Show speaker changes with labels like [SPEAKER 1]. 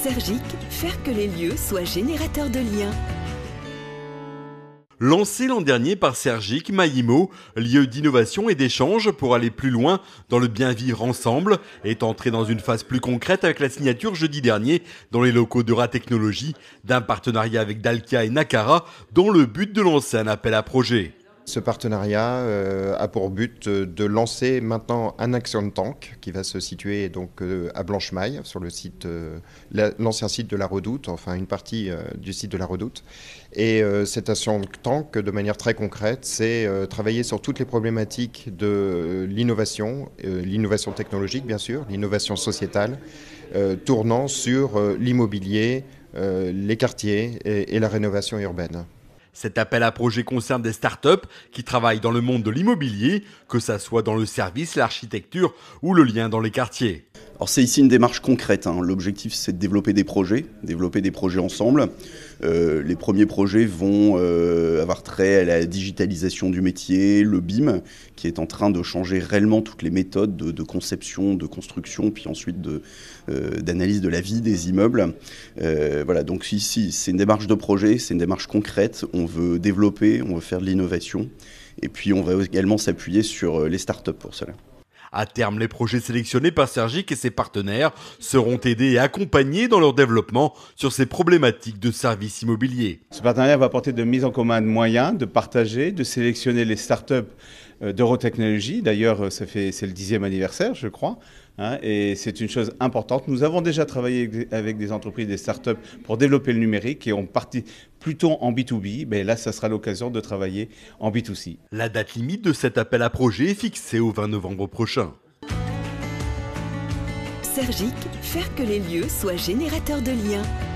[SPEAKER 1] Sergique, faire que les lieux soient générateurs de liens.
[SPEAKER 2] Lancé l'an dernier par Sergic Maïmo, lieu d'innovation et d'échange pour aller plus loin dans le bien vivre ensemble, est entré dans une phase plus concrète avec la signature jeudi dernier dans les locaux de Technologies d'un partenariat avec
[SPEAKER 1] Dalkia et Nakara dont le but de lancer un appel à projet. Ce partenariat euh, a pour but euh, de lancer maintenant un action tank qui va se situer donc euh, à Blanchemaille, sur le site, l'ancien site de la Redoute, enfin une partie du site de la Redoute. Et cette action tank, de manière très concrète, c'est travailler sur toutes les problématiques de l'innovation, l'innovation technologique bien sûr, l'innovation sociétale, tournant sur l'immobilier, les quartiers et la rénovation urbaine. Cet appel à projet concerne des startups qui
[SPEAKER 2] travaillent dans le monde de l'immobilier, que ça soit dans le service, l'architecture ou le lien dans les quartiers. Alors c'est ici une
[SPEAKER 3] démarche concrète. Hein. L'objectif c'est de développer des projets, développer des projets ensemble. Euh, les premiers projets vont euh, à la digitalisation du métier, le BIM, qui est en train de changer réellement toutes les méthodes de, conception, de construction, puis ensuite de, euh, d'analyse de la vie des immeubles. Euh, voilà, donc ici, c'est une démarche de projet, c'est une démarche concrète. On veut développer, on veut faire de l'innovation. Et puis, on va également s'appuyer sur euh, les startups pour cela.
[SPEAKER 2] À terme, les projets sélectionnés par Sergic et ses partenaires seront aidés et accompagnés dans leur développement sur ces problématiques de services immobiliers.
[SPEAKER 4] Ce partenariat va apporter de mise en commun de moyens, de partager, de sélectionner les startups euh, d'Eurotechnologie. D'ailleurs, euh, ça fait, c'est le dixième anniversaire, je crois. Hein, et c'est une chose importante. Nous avons déjà travaillé avec des entreprises, des startups pour développer le numérique et on partit plutôt en B2B. Mais ben là, ça sera l'occasion de travailler en B2C.
[SPEAKER 2] La date limite de cet appel à projet est fixée au 20 novembre prochain.
[SPEAKER 1] Sergique, faire que les lieux soient générateurs de liens.